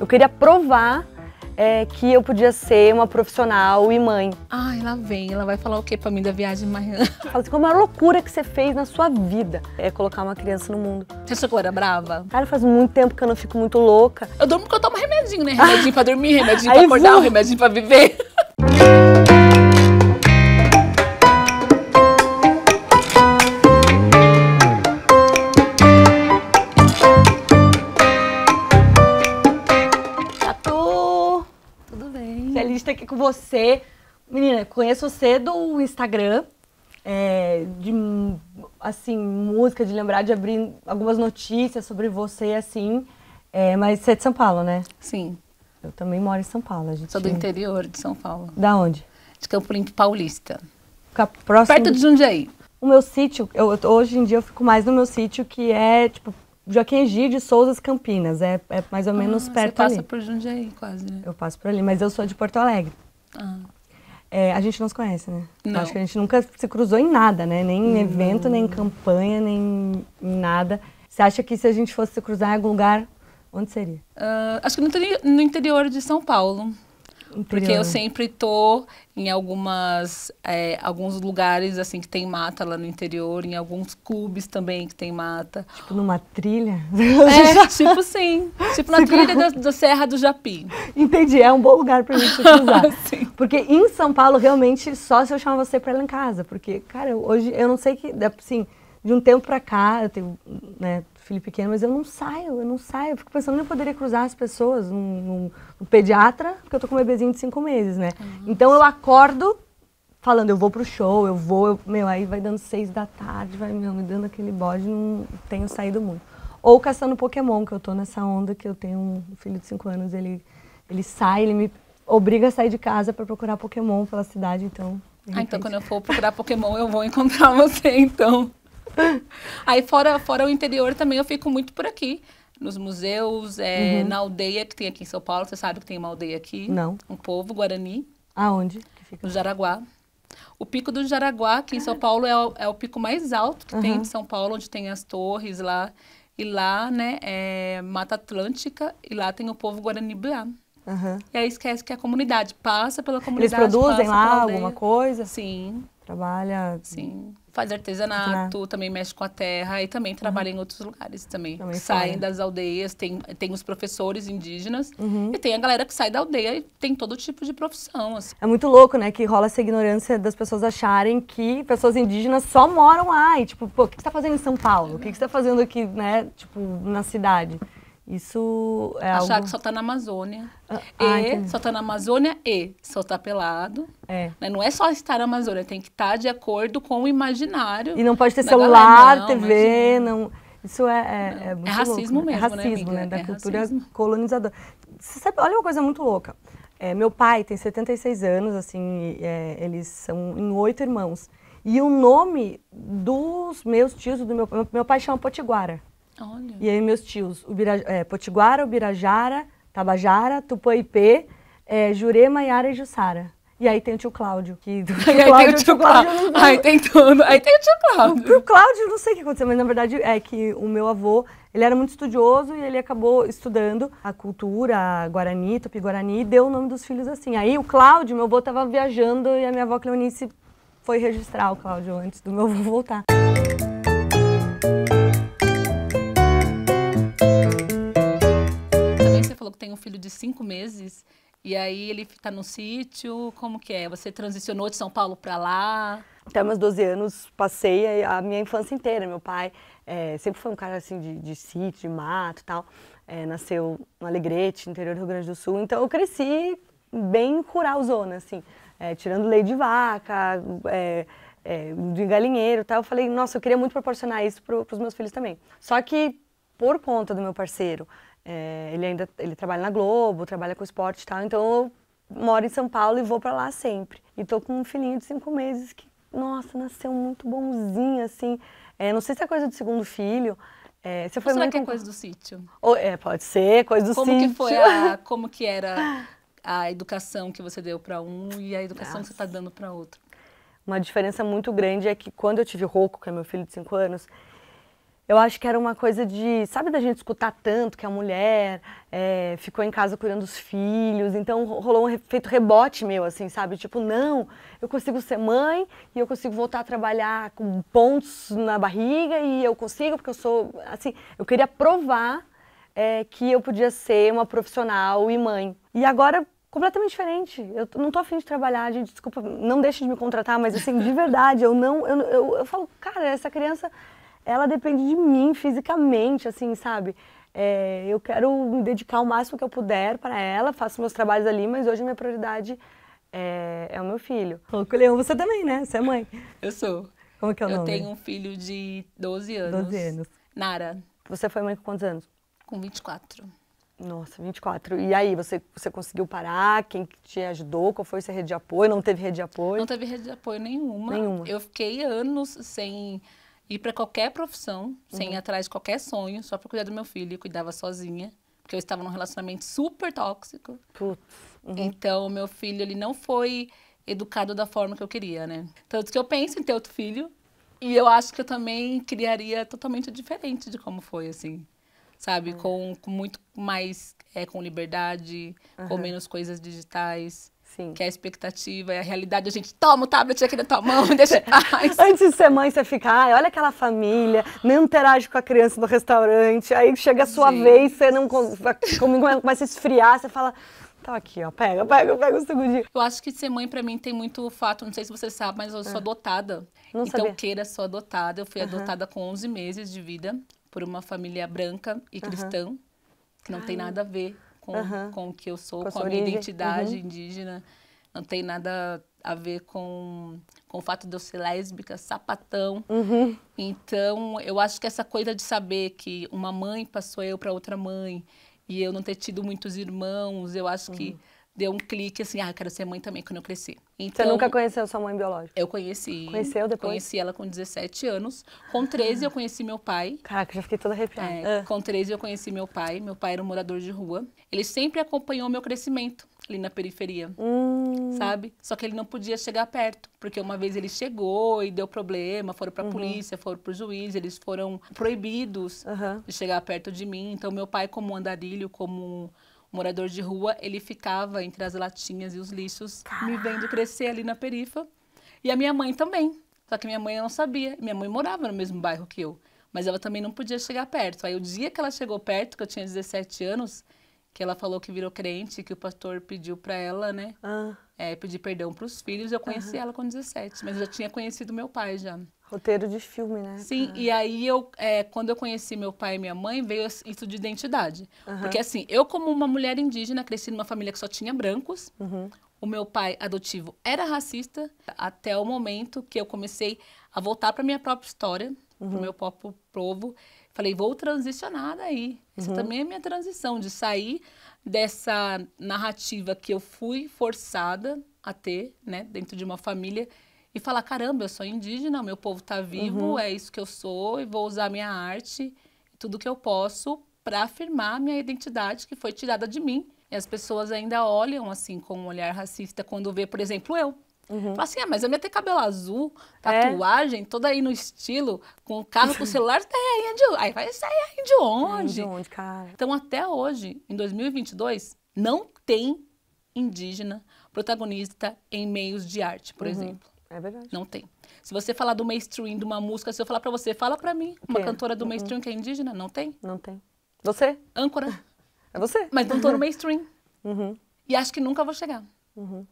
Eu queria provar é, que eu podia ser uma profissional e mãe. Ai, lá vem, ela vai falar o que pra mim da viagem amanhã? Fala assim, como é a maior loucura que você fez na sua vida? É colocar uma criança no mundo. Você achou que eu era brava? Cara, faz muito tempo que eu não fico muito louca. Eu durmo porque eu tomo remedinho, né? Remedinho pra dormir, remedinho pra acordar, um remedinho pra viver. com você. Menina, conheço você do Instagram, é, de, assim, música, de lembrar, de abrir algumas notícias sobre você, assim. É, mas você é de São Paulo, né? Sim. Eu também moro em São Paulo. gente... Sou do interior de São Paulo. Da onde? De Campo Limpo Paulista. Fica próximo... Perto de Jundiaí. O meu sítio, eu, hoje em dia eu fico mais no meu sítio, que é, tipo, Joaquim Gide de Souza Campinas, é, é mais ou ah, menos ah, perto ali. Você passa ali. por Jundiaí, quase, né? Eu passo por ali, mas eu sou de Porto Alegre. Ah. É, a gente não se conhece, né? Não. Acho que a gente nunca se cruzou em nada, né? Nem em evento, nem em campanha, nem em nada. Você acha que se a gente fosse se cruzar em algum lugar, onde seria? Uh, acho que no interior de São Paulo. Interior. Porque eu sempre tô em algumas, é, alguns lugares assim que tem mata lá no interior, em alguns clubes também que tem mata. Tipo numa trilha? É, tipo sim. Tipo na Se trilha da, da, Serra do Japi. Entendi, é um bom lugar pra gente utilizar. porque em São Paulo, realmente, só se eu chamar você pra ir lá em casa. Porque, cara, hoje eu não sei que, assim, de um tempo pra cá, eu tenho, né, filho pequeno, mas eu não saio, eu não saio. Eu fico pensando, eu poderia cruzar as pessoas no pediatra, porque eu tô com um bebezinho de cinco meses, né? Então eu acordo falando, eu vou pro show, eu vou, eu, meu, aí vai dando seis da tarde, vai meu, me dando aquele bode, não tenho saído muito. Ou caçando Pokémon, que eu tô nessa onda que eu tenho um filho de cinco anos, ele, ele sai, ele me obriga a sair de casa para procurar Pokémon pela cidade, então. Ah, então quando eu for procurar Pokémon, eu vou encontrar você, então. Aí fora, fora o interior também eu fico muito por aqui. Nos museus, é, uhum. na aldeia que tem aqui em São Paulo. Você sabe que tem uma aldeia aqui? Não. Um povo, Guarani. Aonde? No Jaraguá. O Pico do Jaraguá, aqui em São Paulo, é o, é o, pico mais alto que uhum. tem em São Paulo, onde tem as torres lá. E lá, né, é Mata Atlântica, e lá tem o povo Guarani Biá. Uhum. E aí esquece que é a comunidade passa pela comunidade. Eles produzem lá alguma coisa? Sim. Trabalha. Sim faz artesanato, também mexe com a terra e também trabalha uhum. em outros lugares também. também Saem das aldeias, tem, tem os professores indígenas uhum. e tem a galera que sai da aldeia e tem todo tipo de profissão. Assim. É muito louco, né, que rola essa ignorância das pessoas acharem que pessoas indígenas só moram lá e tipo, pô, o que você tá fazendo em São Paulo? O que você tá fazendo aqui, né, tipo, na cidade? Isso é Achar algo... que só está na Amazônia. Ah, e ah, só está na Amazônia e só está pelado. É. Né? Não é só estar na Amazônia, tem que estar tá de acordo com o imaginário. E não pode ter celular, galera, não, TV, imagina. não. Isso é, é, é, muito é racismo louco, né? mesmo, né? racismo, né? né? Da é cultura racismo. colonizadora. Sabe, olha uma coisa muito louca. É, meu pai tem 76 anos, assim, é, eles são em oito irmãos. E o nome dos meus tios, do meu, meu pai chama Potiguara. Olha. E aí meus tios, Ubira, é, Potiguara, Ubirajara, Tabajara, Tupaipê, é, Jurema, Yara e Jussara. E aí tem o tio Cláudio. Que, aí Cláudio, tem o tio Cláudio. Aí tem tudo. Aí tem o tio Cláudio. Pro Cláudio, não sei o que aconteceu, mas na verdade é que o meu avô, ele era muito estudioso e ele acabou estudando a cultura a guarani, tupi-guarani, e deu o nome dos filhos assim. Aí o Cláudio, meu avô, tava viajando e a minha avó Cleonice foi registrar o Cláudio antes do meu avô voltar. falou que tem um filho de cinco meses. E aí ele está no sítio, como que é? Você transicionou de São Paulo para lá? Até meus 12 anos passei a minha infância inteira. Meu pai é, sempre foi um cara assim de, de sítio, de mato e tal. É, nasceu no Alegrete, interior do Rio Grande do Sul. Então eu cresci bem zona assim. É, tirando leite de vaca, é, é, de galinheiro e tal. Eu falei, nossa, eu queria muito proporcionar isso para os meus filhos também. Só que por conta do meu parceiro, é, ele ainda ele trabalha na Globo, trabalha com esporte e tal, então eu moro em São Paulo e vou para lá sempre. E tô com um filhinho de cinco meses que, nossa, nasceu muito bonzinho, assim. É, não sei se é coisa do segundo filho. É, você foi Ou será é que é coisa do sítio? Ou, é, pode ser, coisa do como sítio. Que foi a, como que era a educação que você deu para um e a educação nossa. que você está dando para outro? Uma diferença muito grande é que quando eu tive Rouco, que é meu filho de cinco anos, eu acho que era uma coisa de, sabe, da gente escutar tanto que a mulher é, ficou em casa cuidando dos filhos, então rolou um efeito rebote meu, assim, sabe? Tipo, não, eu consigo ser mãe e eu consigo voltar a trabalhar com pontos na barriga e eu consigo, porque eu sou, assim, eu queria provar é, que eu podia ser uma profissional e mãe. E agora completamente diferente. Eu não tô afim de trabalhar, gente, desculpa, não deixe de me contratar, mas assim, de verdade, eu não, eu, eu, eu falo, cara, essa criança ela depende de mim fisicamente, assim, sabe? É, eu quero me dedicar o máximo que eu puder para ela, faço meus trabalhos ali, mas hoje minha prioridade é, é o meu filho. Ô, Leão, você também, né? Você é mãe. Eu sou. Como que é o eu nome? Eu tenho um filho de 12 anos. 12 anos. Nara. Você foi mãe com quantos anos? Com 24. Nossa, 24. E aí, você, você conseguiu parar? Quem te ajudou? Qual foi sua rede de apoio? Não teve rede de apoio? Não teve rede de apoio nenhuma. Nenhuma. Eu fiquei anos sem ir para qualquer profissão, sem ir uhum. atrás de qualquer sonho, só para cuidar do meu filho, eu cuidava sozinha, porque eu estava num relacionamento super tóxico. Putz. Uhum. Então, meu filho, ele não foi educado da forma que eu queria, né? Tanto que eu penso em ter outro filho, e eu acho que eu também criaria totalmente diferente de como foi, assim. Sabe? Uhum. Com, com, muito mais, é, com liberdade, uhum. com menos coisas digitais. Sim. Que é a expectativa, é a realidade. A gente toma o tablet aqui na tua mão, deixa paz. Antes de ser mãe, você fica, ai, olha aquela família, não interage com a criança no restaurante. Aí chega a sua Sim. vez, você não começa a esfriar, você fala. Tá aqui, ó. Pega, pega, pega o segundinho. Eu acho que ser mãe para mim tem muito fato, não sei se você sabe, mas eu sou é. adotada. Não então, sabia. queira, sou adotada. Eu fui adotada com 11 meses de vida por uma família branca e cristã, que não Ai. tem nada a ver com, com o que eu sou, com, com a minha identidade uhum. indígena. Não tem nada a ver com, com o fato de eu ser lésbica, sapatão. Uhum. Então, eu acho que essa coisa de saber que uma mãe passou eu para outra mãe e eu não ter tido muitos irmãos, eu acho que uhum deu um clique assim, ah, eu quero ser mãe também quando eu crescer. Então, Você nunca então, conheceu sua mãe biológica? Eu conheci. Conheceu depois? Conheci ela com 17 anos. Com 13 eu conheci meu pai. Caraca, já fiquei toda arrepiada. É, Com 13 eu conheci meu pai. Meu pai era um morador de rua. Ele sempre acompanhou meu crescimento ali na periferia, hum. sabe? Só que ele não podia chegar perto, porque uma vez ele chegou e deu problema, foram pra uhum. polícia, foram pro juiz, eles foram proibidos uhum. de chegar perto de mim. Então meu pai como andarilho, como morador de rua, ele ficava entre as latinhas e os lixos, Caraca. me vendo crescer ali na perifa. E a minha mãe também. Só que minha mãe não sabia. Minha mãe morava no mesmo bairro que eu, mas ela também não podia chegar perto. Aí o dia que ela chegou perto, que eu tinha 17 anos, que ela falou que virou crente, que o pastor pediu para ela, né? Ah. É, pedir perdão para os filhos. Eu conheci uhum. ela com 17, mas eu já tinha conhecido meu pai já. Roteiro de filme, né? Sim, ah. e aí eu, é, quando eu conheci meu pai e minha mãe, veio isso de identidade. Uhum. Porque assim, eu como uma mulher indígena, cresci numa família que só tinha brancos, uhum. o meu pai adotivo era racista, até o momento que eu comecei a voltar para minha própria história, uhum. pro meu próprio povo. Falei, vou transicionar daí. Isso uhum. também é minha transição, de sair dessa narrativa que eu fui forçada a ter, né, dentro de uma família e falar: caramba, eu sou indígena, meu povo está vivo, uhum. é isso que eu sou e vou usar minha arte, tudo que eu posso para afirmar minha identidade que foi tirada de mim. E as pessoas ainda olham assim com um olhar racista quando vê, por exemplo, eu. Uhum. Fala assim, ah, mas eu ia ter cabelo azul, é. tatuagem, é. toda aí no estilo, com o carro, com o celular, tá aí de, aí vai sair aí de onde? De onde, cara? Então, até hoje, em 2022, não tem indígena protagonista em meios de arte, por uhum. exemplo. É verdade. Não tem. Se você falar do mainstream, de uma música, se eu falar para você, fala para mim, uma cantora do uhum. mainstream uhum. que é indígena, não tem? Não tem. Você? Âncora. É você. Mas não tô no mainstream. Uhum. E acho que nunca vou chegar. Uhum.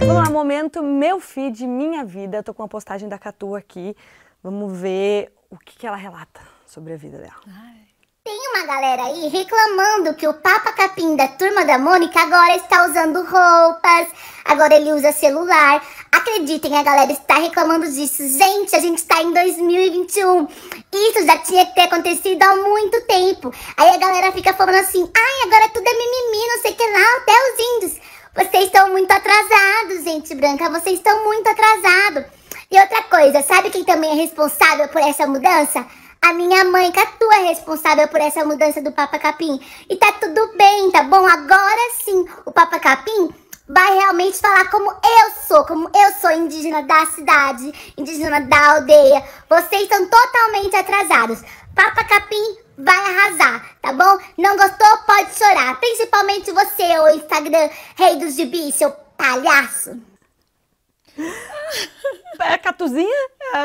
Vamos lá, momento meu feed, minha vida. tô com uma postagem da Catu aqui. Vamos ver o que, que ela relata sobre a vida dela. Ai. Tem uma galera aí reclamando que o Papa Capim da Turma da Mônica agora está usando roupas, agora ele usa celular. Acreditem, a galera está reclamando disso. Gente, a gente está em 2021. Isso já tinha que ter acontecido há muito tempo. Aí a galera fica falando assim: ai, agora tudo é mimimi, não sei o que lá, até os índios. Vocês estão muito atrasados, gente branca, vocês estão muito atrasados. E outra coisa, sabe quem também é responsável por essa mudança? A minha mãe, Catu, é, é responsável por essa mudança do Papa Capim. E tá tudo bem, tá bom? Agora sim, o Papa Capim vai realmente falar como eu sou, como eu sou indígena da cidade, indígena da aldeia. Vocês estão totalmente atrasados. Papa Capim vai arrasar, tá bom? Não gostou? Pode chorar. Principalmente você, o Instagram Rei dos Gibis, seu palhaço. É a catuzinha?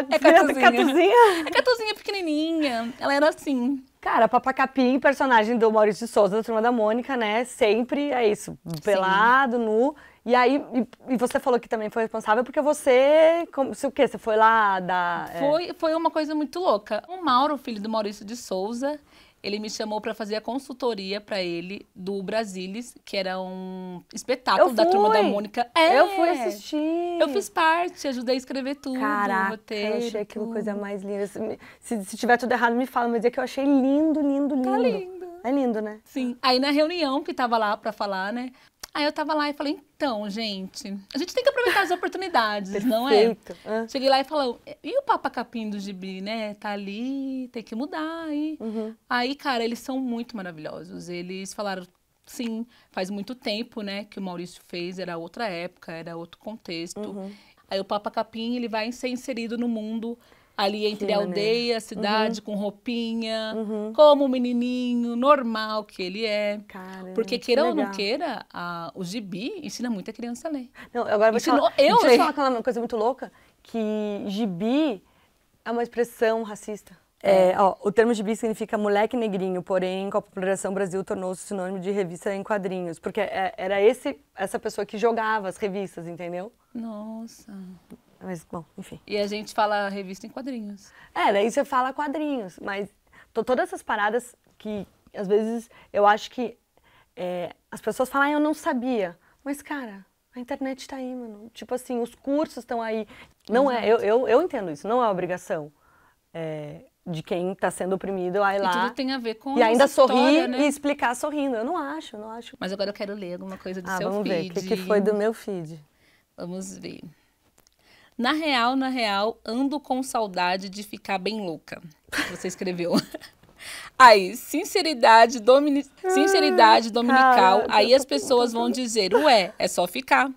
É, é catuzinha. catuzinha. É catuzinha pequenininha. Ela era assim. Cara, Papacapim, personagem do Maurício de Souza, da Turma da Mônica, né? Sempre é isso, pelado, Sim. nu. E aí, e, e, você falou que também foi responsável porque você, como, se o quê? Você foi lá da... É... Foi, foi uma coisa muito louca. O Mauro, filho do Maurício de Souza, ele me chamou para fazer a consultoria para ele do Brasilis, que era um espetáculo da Turma da Mônica. É, eu fui assistir. Eu fiz parte, ajudei a escrever tudo, Caraca, roteiro, eu achei aquilo tudo. coisa mais linda. Se, se, se, tiver tudo errado, me fala, mas é que eu achei lindo, lindo, tá lindo. Tá lindo. É lindo, né? Sim. Aí na reunião que tava lá para falar, né? Aí eu tava lá e falei, então, gente, a gente tem que aproveitar as oportunidades, não é? é. Cheguei lá e falei, e o Papa Capim do Gibi, né? Tá ali, tem que mudar. Aí, uhum. aí cara, eles são muito maravilhosos. Eles falaram, sim, faz muito tempo, né, que o Maurício fez, era outra época, era outro contexto. Uhum. Aí o Papa Capim, ele vai ser inserido no mundo ali entre né? aldeia, cidade, uhum. com roupinha, uhum. como um menininho normal que ele é. Cara, Porque queira ou não queira, a, o gibi ensina muito a criança a ler. Não, agora vou falar, eu deixa eu falar aquela é coisa muito louca, que gibi é uma expressão racista. É. é, ó, o termo gibi significa moleque negrinho, porém, com a popularização, Brasil tornou-se sinônimo de revista em quadrinhos, porque é, era esse, essa pessoa que jogava as revistas, entendeu? Nossa. Mas, bom, enfim. E a gente fala revista em quadrinhos. É, daí você fala quadrinhos, mas tô, todas essas paradas que às vezes eu acho que é, as pessoas falam, ah, eu não sabia. Mas, cara, a internet tá aí, mano. Tipo assim, os cursos estão aí. Não Exato. é, eu, eu, eu entendo isso, não é obrigação. É, de quem está sendo oprimido, aí lá. E tudo tem a ver com E ainda sorrir né? e explicar sorrindo. Eu não acho, não acho. Mas agora eu quero ler alguma coisa do ah, seu vamos feed. Ver. O que, que foi do meu feed? Vamos ver. Na real, na real, ando com saudade de ficar bem louca. Você escreveu. Aí, sinceridade, domini... sinceridade dominical. aí as pessoas vão dizer, ué, é só ficar.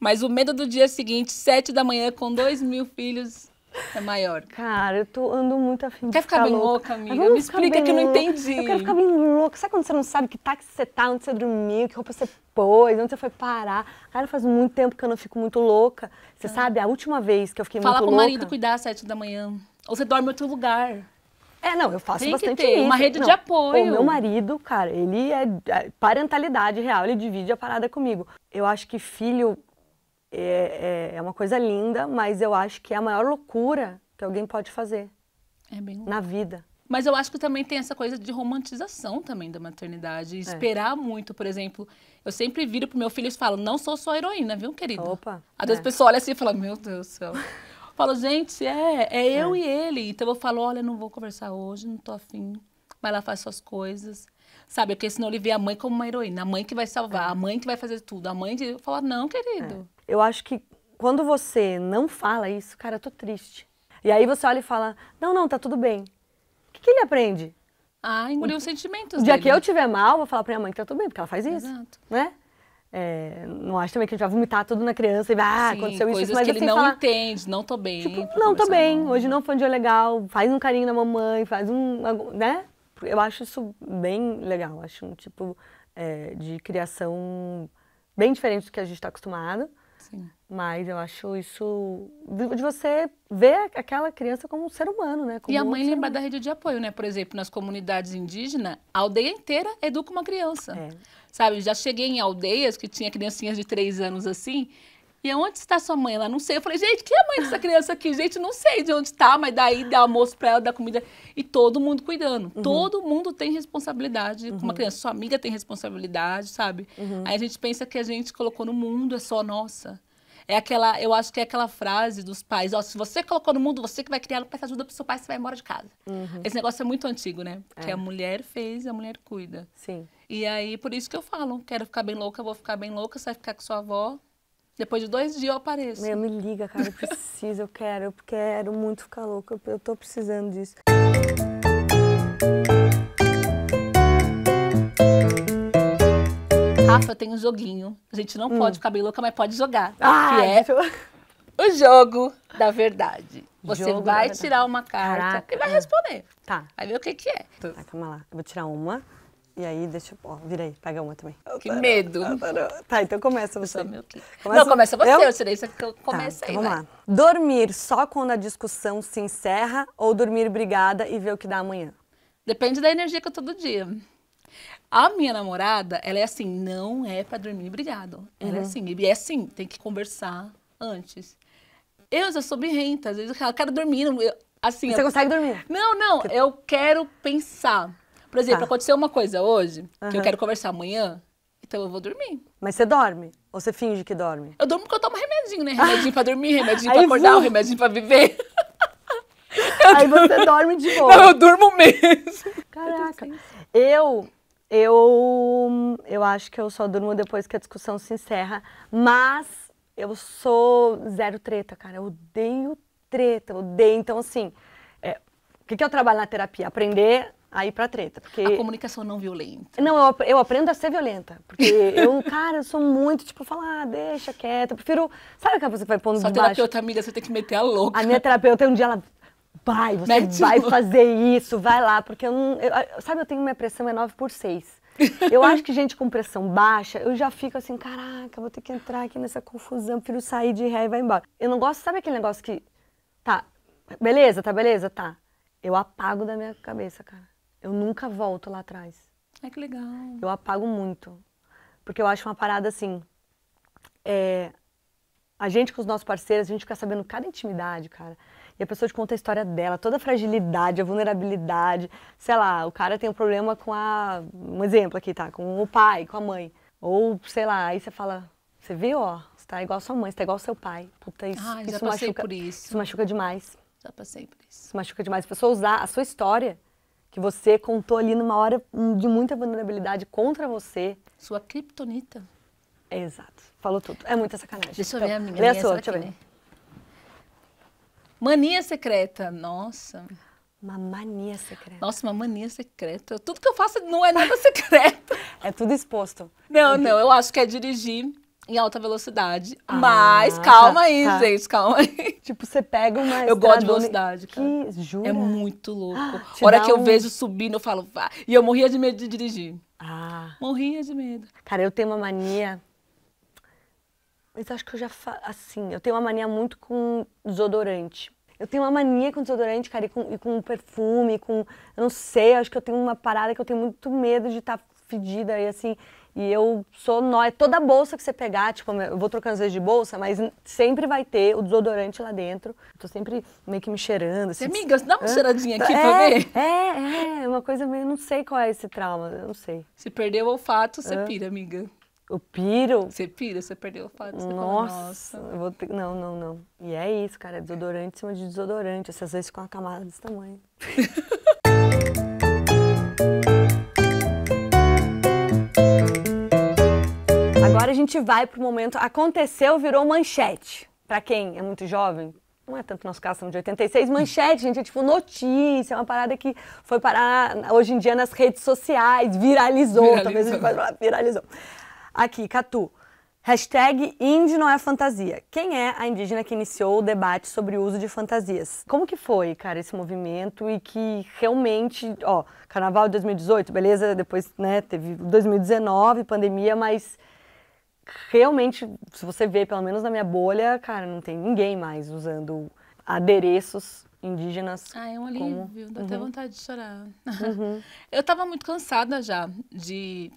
Mas o medo do dia seguinte, sete da manhã, com dois mil filhos, é maior. Cara, eu tô, ando muito afim Quer de ficar, ficar bem louca, louca amiga? Ah, Me explica que eu não entendi. Eu quero ficar bem louca. Sabe quando você não sabe que táxi você tá, onde você dormiu, que roupa você pôs, onde você foi parar? Cara, faz muito tempo que eu não fico muito louca. Você ah. sabe, a última vez que eu fiquei Fala muito louca... Fala pro marido cuidar às sete da manhã. Ou você dorme em outro lugar. É, não, eu faço Tem bastante que ter isso. uma rede não, de apoio. O meu marido, cara, ele é, é parentalidade real, ele divide a parada comigo. Eu acho que filho é, é, é uma coisa linda, mas eu acho que é a maior loucura que alguém pode fazer é bem na vida. Mas eu acho que também tem essa coisa de romantização também da maternidade. É. Esperar é. muito, por exemplo. Eu sempre viro pro meu filho e falo, não sou sua heroína, viu, querido? Opa. Às vezes é. a pessoa olha assim e fala, meu Deus do céu. falo, gente, é, é eu é. e ele. Então eu falo, olha, não vou conversar hoje, não tô afim. Vai lá, faz suas coisas. Sabe, porque senão ele vê a mãe como uma heroína, a mãe que vai salvar, a mãe que vai fazer tudo, a mãe de Eu falo, não, querido. Eu acho que quando você não fala isso, cara, eu tô triste. E aí você olha e fala, não, não, tá tudo bem. O que, que ele aprende? Ah, engoliu os sentimentos. O dia dele. que eu tiver mal, vou falar pra minha mãe que tá tudo bem, porque ela faz isso. Exato. Né? É, não acho também que a gente vai vomitar tudo na criança e vai, ah, Sim, aconteceu isso, mas que ele assim, não falar, entende, não tô bem. Tipo, não tô bem, hoje não foi um dia legal, faz um carinho na mamãe, faz um, né? Eu acho isso bem legal, acho um tipo é, de criação bem diferente do que a gente está acostumado. Sim. Mas eu acho isso de você ver aquela criança como um ser humano, né? Como e a mãe lembrar da rede de apoio, né? Por exemplo, nas comunidades indígenas, a aldeia inteira educa uma criança. É. Sabe, já cheguei em aldeias que tinha criancinhas de três anos assim, e onde está sua mãe? Ela não sei. Eu falei, gente, quem é a mãe dessa criança aqui? Gente, não sei de onde está, mas daí dá almoço para ela, dá comida. E todo mundo cuidando. Uhum. Todo mundo tem responsabilidade uhum. com uma uhum. criança. Sua amiga tem responsabilidade, sabe? Uhum. Aí a gente pensa que a gente colocou no mundo, é só nossa. É aquela, eu acho que é aquela frase dos pais, ó, se você colocou no mundo, você que vai criar, peça ajuda pro seu pai, você vai embora de casa. Uhum. Esse negócio é muito antigo, né? É. a mulher fez, a mulher cuida. Sim. E aí, por isso que eu falo, quero ficar bem louca, vou ficar bem louca, você vai ficar com sua avó, depois de dois dias eu apareço. Meu, me liga, cara. Eu preciso, eu quero, eu quero muito ficar louca. Eu, tô precisando disso. Rafa tem um joguinho. A gente não hum. pode ficar bem louca, mas pode jogar. Ah, que é o jogo da verdade. Você jogo vai tirar uma carta Caraca. e vai responder. Tá. Vai ver o que, que é. Tá, calma lá. Eu vou tirar uma. E aí, deixa eu. Ó, vira aí, pega uma também. Que tarô, medo. Tarô. Tá, então começa você. Meu... Começa... Não, começa você, eu, eu tirei isso que eu tá, comecei. Tá, então vamos vai. lá. Dormir só quando a discussão se encerra ou dormir brigada e ver o que dá amanhã? Depende da energia que eu tô do dia. A minha namorada, ela é assim, não é para dormir brigado. Ela é uhum. é assim, e é assim, tem que conversar antes. Eu já sou birrenta, às vezes eu quero dormir, eu, assim... Você eu, consegue dormir? Não, não, eu quero pensar. Por exemplo, tá. aconteceu uma coisa hoje que eu quero conversar amanhã, então eu vou dormir. Mas você dorme? Ou você finge que dorme? Eu durmo porque eu tomo remedinho, né? Remedinho pra dormir, remedinho pra acordar, um remedinho pra viver. Eu Aí durmo... você dorme de boa. Não, eu durmo mesmo. Caraca. Eu, eu, eu acho que eu só durmo depois que a discussão se encerra, mas eu sou zero treta, cara. Eu odeio treta, odeio. Então, assim, é, o que, que eu trabalho na terapia? Aprender aí pra treta. Porque... A comunicação não violenta. Não, eu, eu aprendo a ser violenta. Porque eu, cara, eu sou muito, tipo, falar, ah, deixa quieto. Eu prefiro. Sabe aquela que que vai pondo Sua debaixo? terapeuta, amiga, você tem que meter a louca. A minha terapeuta, um dia ela. Vai, você vai fazer isso, vai lá, porque eu não. Eu, sabe, eu tenho minha pressão é 9 por 6. Eu acho que gente com pressão baixa, eu já fico assim, caraca, vou ter que entrar aqui nessa confusão, prefiro sair de ré e vai embora. Eu não gosto, sabe aquele negócio que. Tá, beleza, tá, beleza, tá. Eu apago da minha cabeça, cara. Eu nunca volto lá atrás. Ai, que legal. Eu apago muito. Porque eu acho uma parada assim. É, a gente com os nossos parceiros, a gente fica sabendo cada intimidade, cara. E a pessoa te conta a história dela, toda a fragilidade, a vulnerabilidade. Sei lá, o cara tem um problema com a. Um exemplo aqui, tá? Com o pai, com a mãe. Ou, sei lá, aí você fala, você viu, ó, você tá igual sua mãe, você tá igual seu pai. Puta, isso, Ai, ah, isso já machuca, por isso. Isso machuca demais. Já passei por isso. Isso machuca demais. A pessoa usar a sua história que você contou ali numa hora de muita vulnerabilidade contra você. Sua criptonita. É, exato. Falou tudo. É muita sacanagem. Deixa eu então, ver a minha. Lê a sua, deixa eu ver. Mania secreta. Nossa. Uma mania secreta. Nossa, uma mania secreta. Tudo que eu faço não é nada secreto. é tudo exposto. Não, uhum. não. Eu acho que é dirigir em alta velocidade. Ah, mas calma tá, aí, tá. gente, calma aí. Tipo, você pega uma. Eu gosto de velocidade, cara. Que jura? É muito louco. Ah, Hora que um... eu vejo subindo, eu falo, vá. E eu morria de medo de dirigir. Ah. Morria de medo. Cara, eu tenho uma mania. Mas acho que eu já. Fa... Assim, eu tenho uma mania muito com desodorante. Eu tenho uma mania com desodorante, cara, e com, e com perfume, com. Eu não sei, acho que eu tenho uma parada que eu tenho muito medo de estar tá fedida e assim. E eu sou nóia. É toda bolsa que você pegar, tipo, eu vou trocando às vezes de bolsa, mas sempre vai ter o desodorante lá dentro. Eu tô sempre meio que me cheirando. Assim, Amiga, dá uma ah, cheiradinha aqui é, pra ver. É, é, uma coisa meio. Não sei qual é esse trauma, eu não sei. Se perder o olfato, você ah. pira, amiga. Eu piro. Você pira, você perdeu o olfato Nossa, fala, nossa. Ter... Não, não, não. E é isso, cara. É desodorante em cima de desodorante. Assim, às vezes com uma camada desse tamanho. gente vai para o momento aconteceu, virou manchete. Para quem é muito jovem, não é tanto nosso caso, somos de 86, manchete, gente, é tipo notícia, é uma parada que foi parar hoje em dia nas redes sociais, viralizou, viralizou. talvez a gente falar, viralizou. Aqui, Catu. Hashtag Indie não é fantasia. Quem é a indígena que iniciou o debate sobre o uso de fantasias? Como que foi, cara, esse movimento e que realmente, ó, carnaval de 2018, beleza, depois, né, teve 2019, pandemia, mas realmente, se você vê, pelo menos na minha bolha, cara, não tem ninguém mais usando adereços indígenas. Ah, é um alívio, como... dá uhum. até vontade de chorar. Uhum. Eu estava muito cansada já de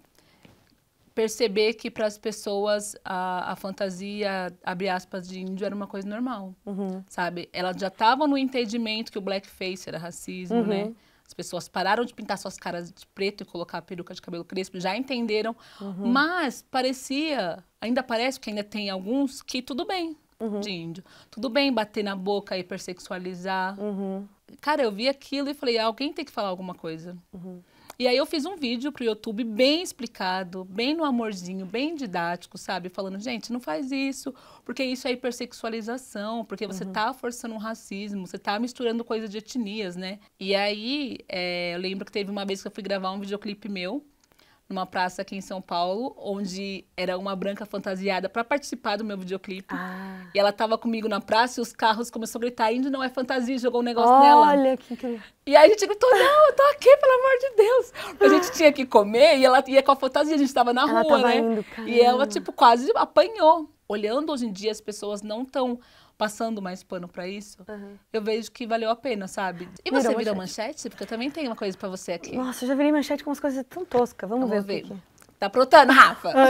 perceber que para as pessoas a, a, fantasia, abre aspas, de índio era uma coisa normal, uhum. sabe? Elas já estava no entendimento que o blackface era racismo, né? Uhum. As pessoas pararam de pintar suas caras de preto e colocar a peruca de cabelo crespo, já entenderam. Uhum. Mas parecia, ainda parece que ainda tem alguns que tudo bem uhum. de índio. Tudo bem bater na boca, hipersexualizar. Uhum. Cara, eu vi aquilo e falei, alguém tem que falar alguma coisa. Uhum. E aí eu fiz um vídeo pro YouTube bem explicado, bem no amorzinho, bem didático, sabe? Falando, gente, não faz isso, porque isso é hipersexualização, porque você uhum. tá forçando um racismo, você tá misturando coisa de etnias, né? E aí, é, eu lembro que teve uma vez que eu fui gravar um videoclipe meu, numa praça aqui em São Paulo, onde era uma branca fantasiada para participar do meu videoclipe. Ah. E ela estava comigo na praça e os carros começaram a gritar, indo não é fantasia, jogou um negócio Olha, nela. Olha que incrível. E aí a gente gritou, não, eu tô aqui, pelo amor de Deus. A gente tinha que comer e ela ia com a fantasia, a gente estava na ela rua, né? Indo, e ela, tipo, quase apanhou. Olhando hoje em dia, as pessoas não estão passando mais pano para isso, uhum. eu vejo que valeu a pena, sabe? E você virou, virou manchete? manchete? Porque eu também tenho uma coisa para você aqui. Nossa, eu já virei manchete com umas coisas tão toscas. Vamos, Vamos ver. ver. É. Tá protando, Rafa? Tá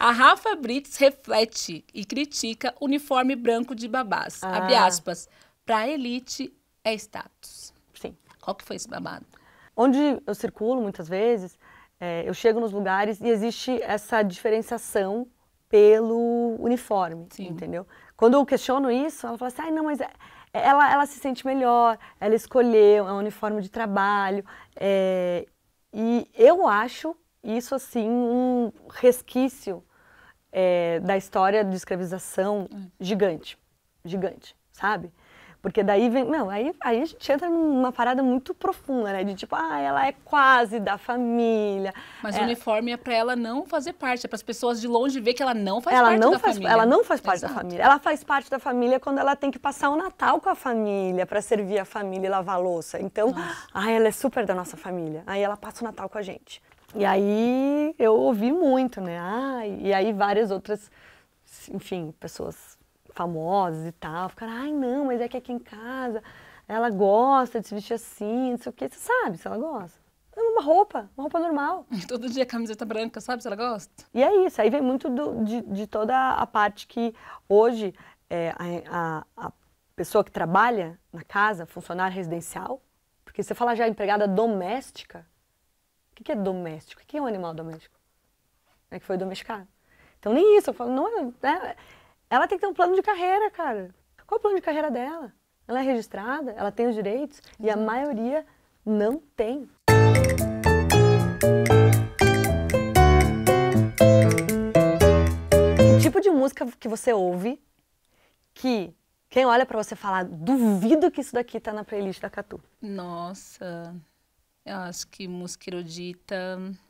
a Rafa Brits reflete e critica uniforme branco de babás. Ah. Abre aspas. Pra elite é status. Sim. Qual que foi esse babado? Onde eu circulo muitas vezes, é, eu chego nos lugares e existe essa diferenciação pelo uniforme, Sim. entendeu? Quando eu questiono isso, ela fala assim: não, mas é, é, ela, ela se sente melhor, ela escolheu, é um uniforme de trabalho. É, e eu acho isso, assim, um resquício é, da história de escravização hum. gigante, gigante, sabe? Porque daí vem. Não, aí, aí a gente entra numa parada muito profunda, né? De tipo, ah, ela é quase da família. Mas é. o uniforme é para ela não fazer parte, é para as pessoas de longe ver que ela não faz ela parte não da faz, família. Ela não faz parte Exato. da família. Ela faz parte da família quando ela tem que passar o Natal com a família, para servir a família e lavar louça. Então, nossa. ah, ela é super da nossa família. Aí ela passa o Natal com a gente. E aí eu ouvi muito, né? Ah, e aí várias outras, enfim, pessoas famosas e tal, ficaram, ai não, mas é que aqui em casa ela gosta de se vestir assim, não sei o que, Você sabe se ela gosta. É uma roupa, uma roupa normal. todo dia camiseta branca, sabe se ela gosta? E é isso, aí vem muito do, de, de, toda a parte que hoje é, a, a, a pessoa que trabalha na casa, funcionário residencial, porque você fala já empregada doméstica, o que é doméstico? O que é um animal doméstico? É que foi domesticado. Então nem isso, eu falo, não é, é ela tem que ter um plano de carreira, cara. Qual é o plano de carreira dela? Ela é registrada, ela tem os direitos e a maioria não tem. Que tipo de música que você ouve que quem olha para você falar, duvido que isso daqui tá na playlist da Catu? Nossa. Eu acho que música erudita.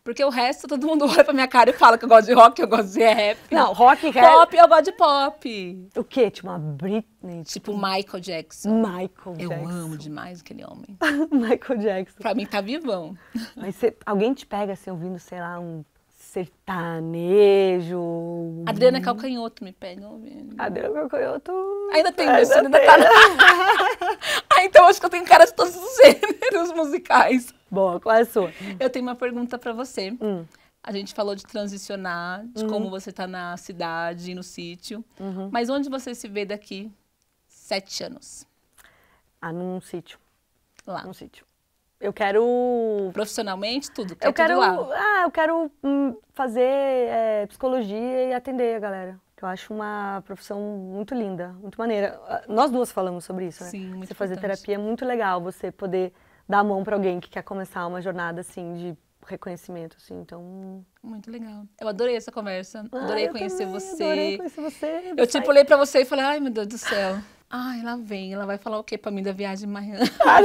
Porque o resto todo mundo olha pra minha cara e fala que eu gosto de rock, eu gosto de rap. Não, rock, rap. Pop, eu gosto de pop. O quê? Tipo uma Britney? Tipo, tipo Michael Jackson. Michael eu Jackson. Eu amo demais aquele homem. Michael Jackson. Pra mim tá vivão. Mas cê, alguém te pega assim ouvindo, sei lá, um sertanejo. Adriana é Calcanhoto me pega. Adriana é Calcanhoto. Ainda tem ainda isso, tem. ainda tá. ah, então acho que eu tenho cara de todos os gêneros musicais. Bom, qual é a sua? Eu tenho uma pergunta para você. Hum. A gente falou de transicionar, de uhum. como você tá na cidade, e no sítio. Uhum. Mas onde você se vê daqui sete anos? Ah, num sítio. Lá. Num sítio. Eu quero. Profissionalmente, tudo. É eu quero. Tudo ah, eu quero hum, fazer é, psicologia e atender a galera. Eu acho uma profissão muito linda, muito maneira. Ah, nós duas falamos sobre isso, né? Sim, muito Você importante. fazer terapia é muito legal, você poder dar a mão para alguém que quer começar uma jornada assim de reconhecimento, assim, então... Muito legal. Eu adorei essa conversa, ah, adorei ah, conhecer também, você. Adorei conhecer você. Eu, eu tipo olhei pra você e falei, ai meu Deus do céu, Ai, ela vem, ela vai falar o quê pra mim da viagem amanhã? Ah,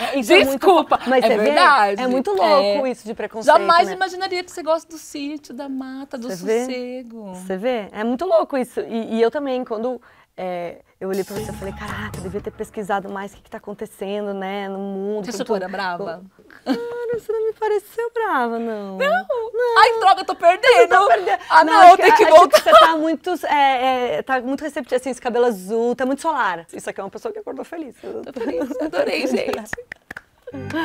é, Desculpa, então é muito... mas é verdade. Vê? É muito é. louco é... isso de preconceito. Jamais né? imaginaria que você gosta do sítio, da mata, do sossego. Vê? Você vê? É muito louco isso. E, e eu também, quando é, eu olhei para você e falei, caraca, devia ter pesquisado mais o que está acontecendo, né, no mundo. Você super brava? Cara, você não me pareceu brava, não. Não? não. Ai, droga, eu tô perdendo. Eu tô perdendo. Ah, não, não eu tenho que, voltar. Que você tá muito, é, é, tá muito receptivo, assim, esse cabelo azul, tá muito solar. Isso aqui é uma pessoa que acordou feliz. Tô feliz, adorei, gente.